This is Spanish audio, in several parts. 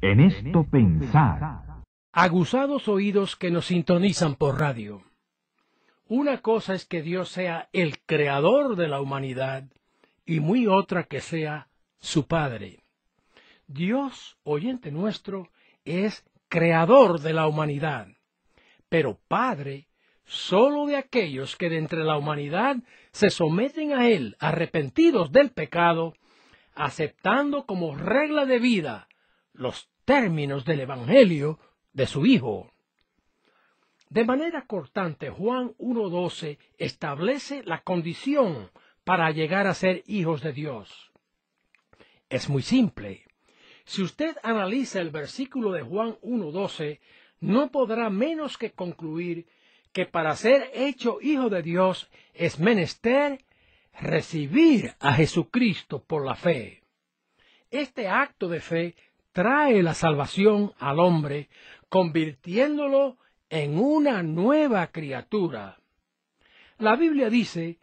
En esto pensar. Aguzados oídos que nos sintonizan por radio. Una cosa es que Dios sea el creador de la humanidad y muy otra que sea su Padre. Dios, oyente nuestro, es creador de la humanidad, pero Padre sólo de aquellos que de entre la humanidad se someten a Él, arrepentidos del pecado, aceptando como regla de vida los términos del Evangelio de su Hijo. De manera cortante, Juan 1.12 establece la condición para llegar a ser hijos de Dios. Es muy simple. Si usted analiza el versículo de Juan 1.12, no podrá menos que concluir que para ser hecho hijo de Dios es menester recibir a Jesucristo por la fe. Este acto de fe trae la salvación al hombre, convirtiéndolo en una nueva criatura. La Biblia dice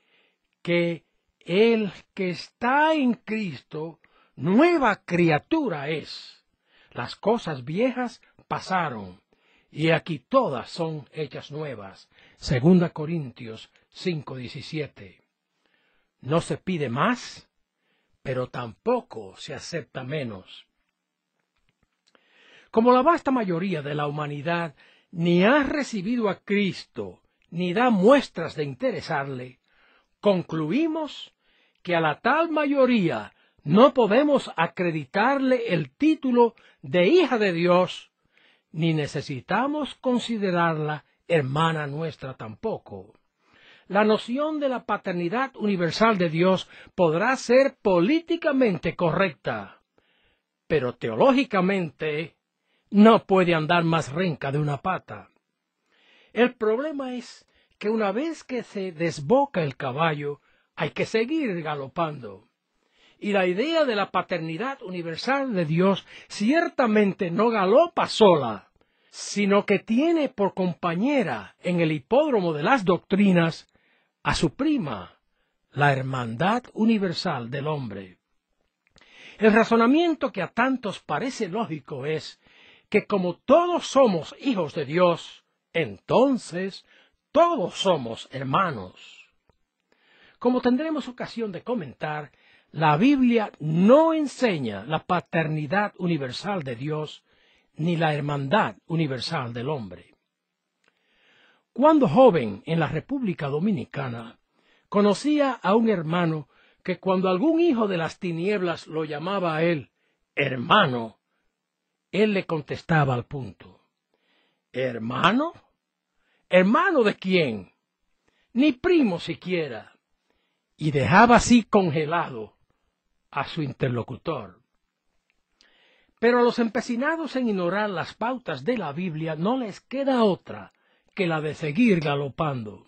que el que está en Cristo, nueva criatura es. Las cosas viejas pasaron, y aquí todas son hechas nuevas. Segunda Corintios 5:17. No se pide más, pero tampoco se acepta menos. Como la vasta mayoría de la humanidad ni ha recibido a Cristo ni da muestras de interesarle, concluimos que a la tal mayoría no podemos acreditarle el título de hija de Dios, ni necesitamos considerarla hermana nuestra tampoco. La noción de la paternidad universal de Dios podrá ser políticamente correcta, pero teológicamente no puede andar más renca de una pata. El problema es que una vez que se desboca el caballo, hay que seguir galopando. Y la idea de la paternidad universal de Dios ciertamente no galopa sola, sino que tiene por compañera en el hipódromo de las doctrinas a su prima, la hermandad universal del hombre. El razonamiento que a tantos parece lógico es como todos somos hijos de Dios, entonces todos somos hermanos. Como tendremos ocasión de comentar, la Biblia no enseña la paternidad universal de Dios ni la hermandad universal del hombre. Cuando joven en la República Dominicana, conocía a un hermano que cuando algún hijo de las tinieblas lo llamaba a él hermano, él le contestaba al punto, hermano, hermano de quién, ni primo siquiera, y dejaba así congelado a su interlocutor. Pero a los empecinados en ignorar las pautas de la Biblia no les queda otra que la de seguir galopando.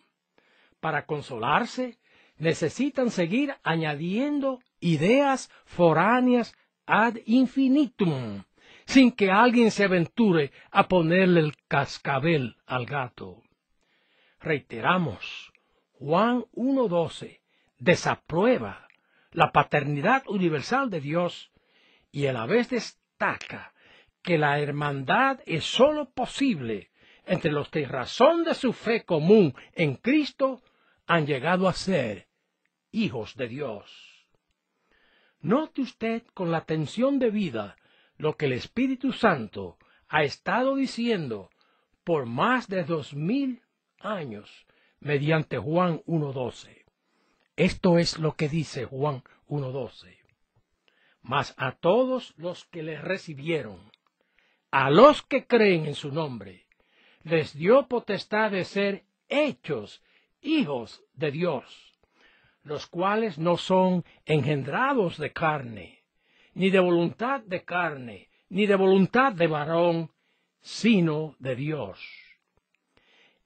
Para consolarse, necesitan seguir añadiendo ideas foráneas ad infinitum sin que alguien se aventure a ponerle el cascabel al gato. Reiteramos, Juan 1.12 desaprueba la paternidad universal de Dios y a la vez destaca que la hermandad es sólo posible entre los que razón de su fe común en Cristo han llegado a ser hijos de Dios. Note usted con la atención debida lo que el Espíritu Santo ha estado diciendo por más de dos mil años mediante Juan 1.12. Esto es lo que dice Juan 1.12. Mas a todos los que le recibieron, a los que creen en su nombre, les dio potestad de ser hechos hijos de Dios, los cuales no son engendrados de carne, ni de voluntad de carne, ni de voluntad de varón, sino de Dios.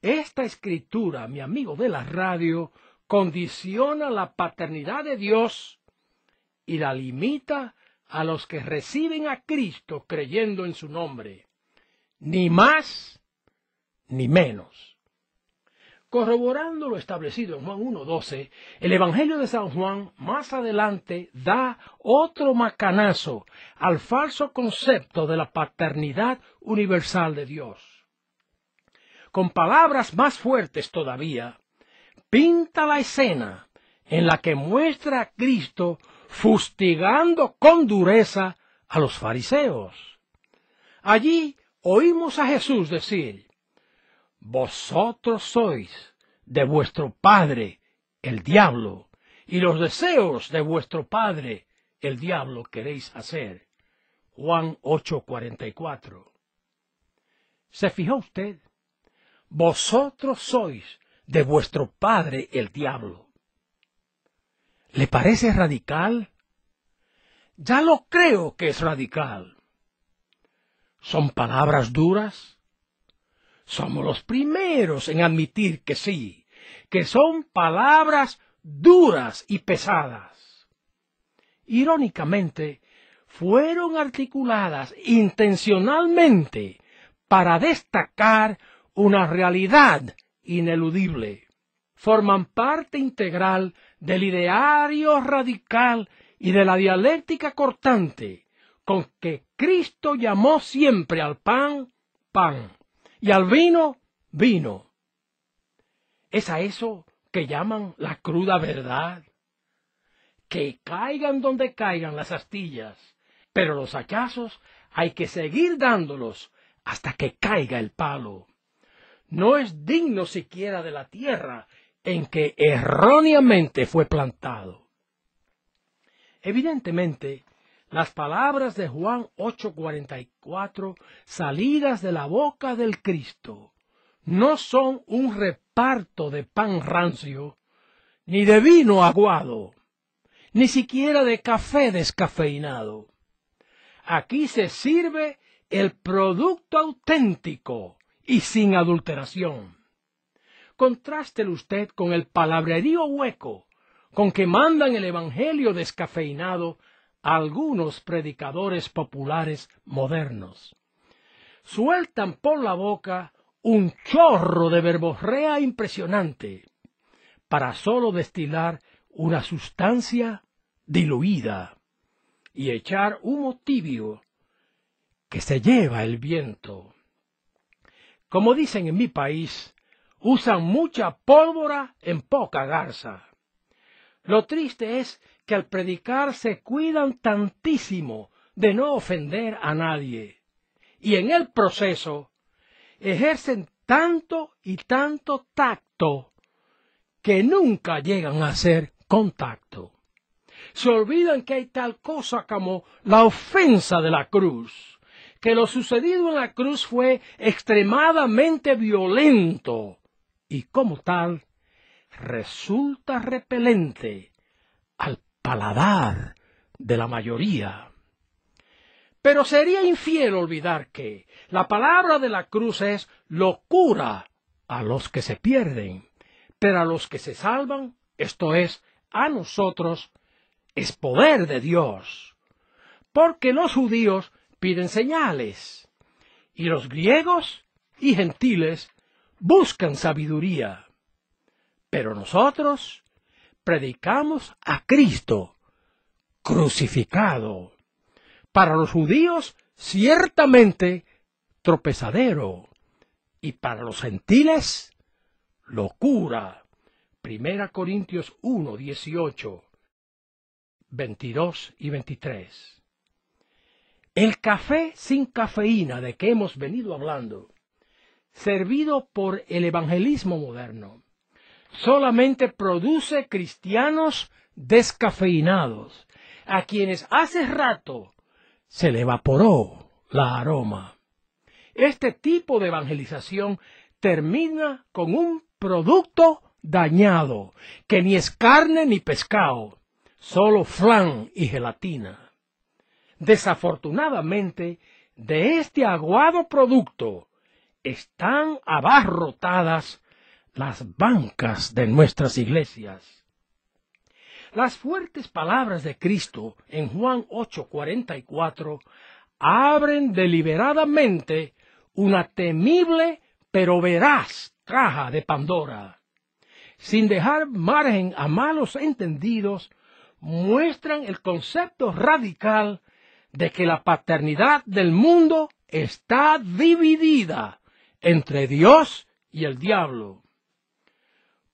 Esta escritura, mi amigo de la radio, condiciona la paternidad de Dios y la limita a los que reciben a Cristo creyendo en su nombre, ni más ni menos. Corroborando lo establecido en Juan 1.12, el Evangelio de San Juan más adelante da otro macanazo al falso concepto de la paternidad universal de Dios. Con palabras más fuertes todavía, pinta la escena en la que muestra a Cristo fustigando con dureza a los fariseos. Allí oímos a Jesús decir, vosotros sois de vuestro padre el diablo, y los deseos de vuestro padre el diablo queréis hacer. Juan 8:44. ¿Se fijó usted? Vosotros sois de vuestro padre el diablo. ¿Le parece radical? Ya lo creo que es radical. ¿Son palabras duras? somos los primeros en admitir que sí, que son palabras duras y pesadas. Irónicamente, fueron articuladas intencionalmente para destacar una realidad ineludible. Forman parte integral del ideario radical y de la dialéctica cortante con que Cristo llamó siempre al pan pan y al vino, vino. Es a eso que llaman la cruda verdad. Que caigan donde caigan las astillas, pero los hachazos hay que seguir dándolos hasta que caiga el palo. No es digno siquiera de la tierra en que erróneamente fue plantado. Evidentemente, las palabras de Juan 8:44 salidas de la boca del Cristo no son un reparto de pan rancio, ni de vino aguado, ni siquiera de café descafeinado. Aquí se sirve el producto auténtico y sin adulteración. Contrástelo usted con el palabrerío hueco con que mandan el Evangelio descafeinado algunos predicadores populares modernos. Sueltan por la boca un chorro de verborrea impresionante para solo destilar una sustancia diluida y echar humo tibio que se lleva el viento. Como dicen en mi país, usan mucha pólvora en poca garza. Lo triste es que al predicar se cuidan tantísimo de no ofender a nadie. Y en el proceso ejercen tanto y tanto tacto que nunca llegan a hacer contacto. Se olvidan que hay tal cosa como la ofensa de la cruz, que lo sucedido en la cruz fue extremadamente violento y como tal resulta repelente al paladar de la mayoría. Pero sería infiel olvidar que la palabra de la cruz es locura a los que se pierden, pero a los que se salvan, esto es, a nosotros, es poder de Dios. Porque los judíos piden señales y los griegos y gentiles buscan sabiduría. Pero nosotros predicamos a Cristo crucificado. Para los judíos, ciertamente tropezadero. Y para los gentiles, locura. Primera Corintios 1, 18, 22 y 23. El café sin cafeína de que hemos venido hablando, servido por el evangelismo moderno, solamente produce cristianos descafeinados, a quienes hace rato se le evaporó la aroma. Este tipo de evangelización termina con un producto dañado, que ni es carne ni pescado, solo flan y gelatina. Desafortunadamente, de este aguado producto están abarrotadas las bancas de nuestras iglesias. Las fuertes palabras de Cristo en Juan 8:44 abren deliberadamente una temible pero veraz caja de Pandora. Sin dejar margen a malos entendidos, muestran el concepto radical de que la paternidad del mundo está dividida entre Dios y el diablo.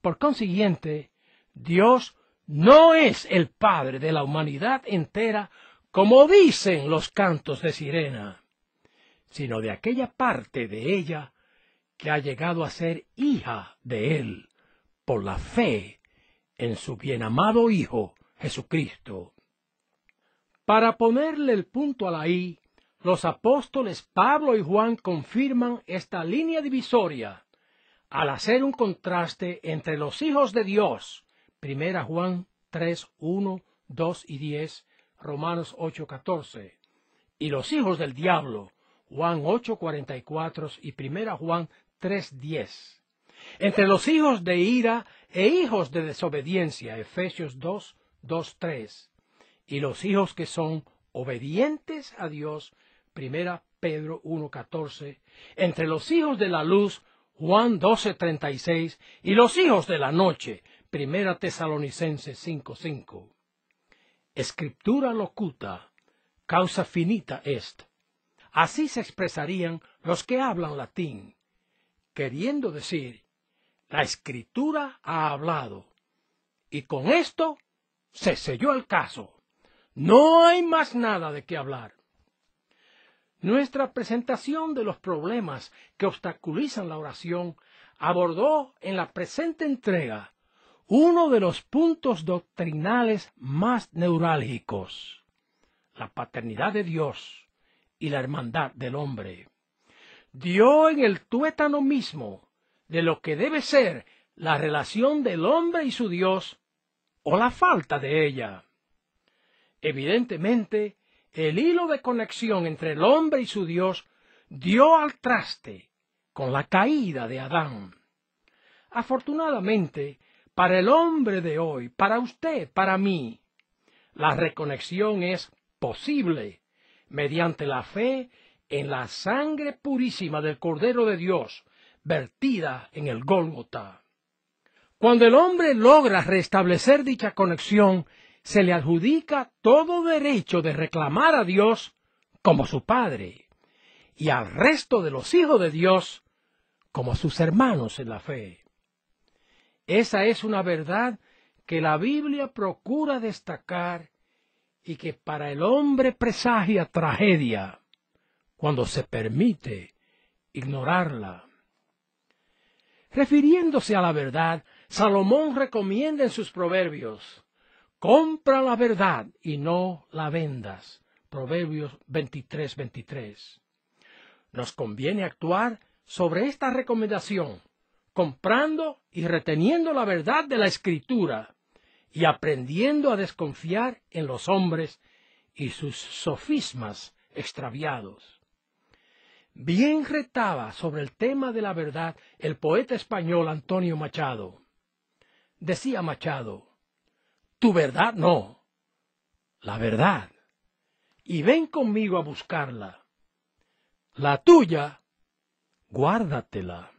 Por consiguiente, Dios no es el Padre de la humanidad entera, como dicen los cantos de sirena, sino de aquella parte de ella que ha llegado a ser hija de Él por la fe en su bien amado Hijo Jesucristo. Para ponerle el punto a la I, los apóstoles Pablo y Juan confirman esta línea divisoria al hacer un contraste entre los hijos de Dios, 1 Juan 3, 1, 2 y 10, Romanos 8, 14, y los hijos del diablo, Juan 8, 44 y 1 Juan 3, 10. Entre los hijos de ira e hijos de desobediencia, Efesios 2, 2, 3. Y los hijos que son obedientes a Dios, 1 Pedro 1, 14. Entre los hijos de la luz, Juan 12:36 y los hijos de la noche, Primera tesalonicense 5:5. Escritura locuta, causa finita est. Así se expresarían los que hablan latín, queriendo decir, la escritura ha hablado. Y con esto se selló el caso. No hay más nada de qué hablar. Nuestra presentación de los problemas que obstaculizan la oración abordó en la presente entrega uno de los puntos doctrinales más neurálgicos, la paternidad de Dios y la hermandad del hombre. Dio en el tuétano mismo de lo que debe ser la relación del hombre y su Dios o la falta de ella. Evidentemente, el hilo de conexión entre el hombre y su Dios dio al traste con la caída de Adán. Afortunadamente, para el hombre de hoy, para usted, para mí, la reconexión es posible mediante la fe en la sangre purísima del Cordero de Dios vertida en el Gólgota. Cuando el hombre logra restablecer dicha conexión, se le adjudica todo derecho de reclamar a Dios como su Padre y al resto de los hijos de Dios como sus hermanos en la fe. Esa es una verdad que la Biblia procura destacar y que para el hombre presagia tragedia cuando se permite ignorarla. Refiriéndose a la verdad, Salomón recomienda en sus proverbios, Compra la verdad y no la vendas. Proverbios 23, 23. Nos conviene actuar sobre esta recomendación, comprando y reteniendo la verdad de la Escritura y aprendiendo a desconfiar en los hombres y sus sofismas extraviados. Bien retaba sobre el tema de la verdad el poeta español Antonio Machado. Decía Machado, tu verdad no, la verdad. Y ven conmigo a buscarla. La tuya, guárdatela.